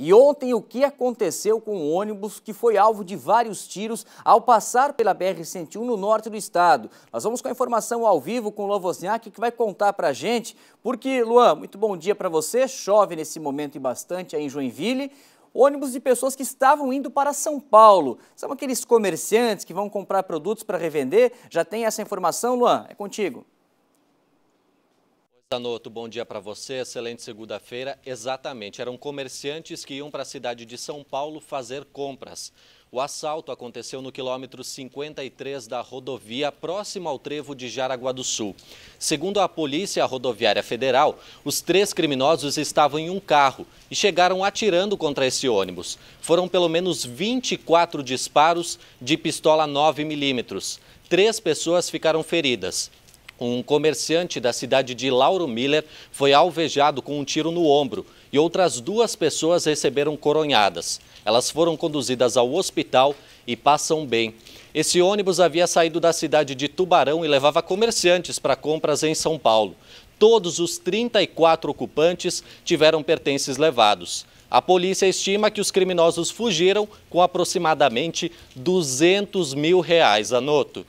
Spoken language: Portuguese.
E ontem o que aconteceu com o ônibus que foi alvo de vários tiros ao passar pela BR-101 no norte do estado? Nós vamos com a informação ao vivo com o Lovosniak que vai contar para a gente, porque Luan, muito bom dia para você, chove nesse momento e bastante aí em Joinville, ônibus de pessoas que estavam indo para São Paulo. São aqueles comerciantes que vão comprar produtos para revender? Já tem essa informação, Luan? É contigo. Zanotto, bom dia para você, excelente segunda-feira. Exatamente, eram comerciantes que iam para a cidade de São Paulo fazer compras. O assalto aconteceu no quilômetro 53 da rodovia, próximo ao trevo de Jaraguá do Sul. Segundo a Polícia Rodoviária Federal, os três criminosos estavam em um carro e chegaram atirando contra esse ônibus. Foram pelo menos 24 disparos de pistola 9 milímetros. Três pessoas ficaram feridas. Um comerciante da cidade de Lauro Miller foi alvejado com um tiro no ombro e outras duas pessoas receberam coronhadas. Elas foram conduzidas ao hospital e passam bem. Esse ônibus havia saído da cidade de Tubarão e levava comerciantes para compras em São Paulo. Todos os 34 ocupantes tiveram pertences levados. A polícia estima que os criminosos fugiram com aproximadamente 200 mil reais a noto.